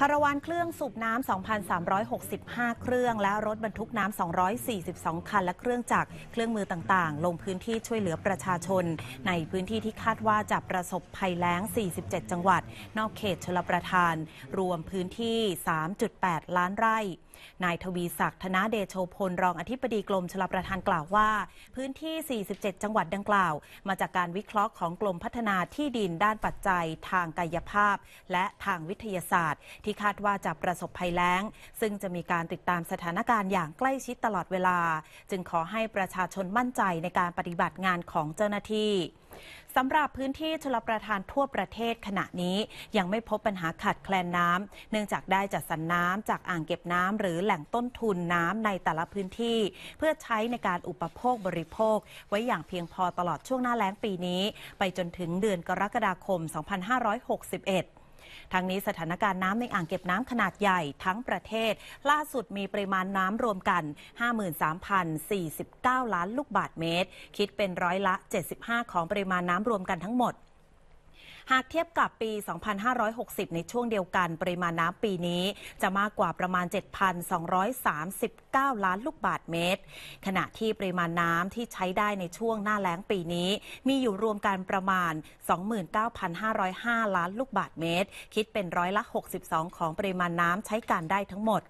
คาราวานเครื่องสูบน้ำ 2,365 เครื่อง และรถบรรทุกน้ำ 242 คัน และเครื่องจักร เครื่องมือต่างๆ ลงพื้นที่ช่วยเหลือประชาชน ในพื้นที่ที่คาดว่าจะประสบภัยแล้ง 47 จังหวัด นอกเขต ชลประทาน รวมพื้นที่ 3.8 ล้านไร่ นายทวีศักดิ์ ธนาเดโชพล รองอธิบดีกรมชลประทานกล่าวว่า พื้นที่ 47 จังหวัดดังกล่าว มาจากการวิเคราะห์ของกรมพัฒนาที่ดินด้านปัจจัยทางกายภาพ และทางวิทยาศาสตร์ที่คาดว่าจะประสบภัยแล้ง ซึ่งจะมีการติดตามสถานการณ์อย่างใกล้ชิดตลอดเวลา จึงขอให้ประชาชนมั่นใจในการปฏิบัติงานของเจ้าหน้าที่สำหรับพื้นที่ชลประทานทั่วประเทศขณะนี้ยังไม่พบปัญหาขาดแคลนน้ำเนื่องจากได้จัดสรรน้ำจากอ่างเก็บน้ำหรือแหล่งต้นทุนน้ำในแต่ละพื้นที่ เพื่อใช้ในการอุปโภคบริโภค ไว้อย่างเพียงพอตลอดช่วงหน้าแล้งปีนี้ ไปจนถึงเดือนกรกฎาคม 2561ทางนี้สถานการณ์น้ำในอ่างเก็บน้ำขนาดใหญ่ทั้งประเทศ ล่าสุดมีปริมาณน้ำรวมกัน 53,049 ล้านลูกบาทเมตร คิดเป็นร้อยละ 75 ของปริมาณน้ำรวมกันทั้งหมดหากเทียบกับปี 2560 ในช่วงเดียวกันปริมาณน้ำปีนี้จะมากกว่าประมาณ 7,239 ล้านลูกบาทเมตร ขณะที่ปริมาณน้ำที่ใช้ได้ในช่วงหน้าแล้งปีนี้มีอยู่รวมกันประมาณ 29,505 ล้านลูกบาทเมตร คิดเป็นร้อยละ 62 ของปริมาณน้ำใช้การได้ทั้งหมด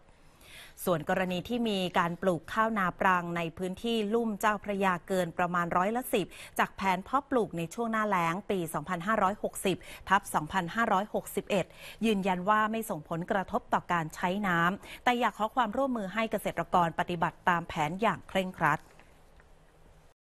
ส่วนกรณีที่มีการปลูกข้าวนาปรังในพื้นที่ลุ่มเจ้าพระยาเกินประมาณร้อยละสิบจากแผนเพาะปลูกในช่วงหน้าแล้งปี 2560ทับ 2561 ยืนยันว่าไม่ส่งผลกระทบต่อการใช้น้ำ แต่อยากขอความร่วมมือให้เกษตรกรปฏิบัติตามแผนอย่างเคร่งครัด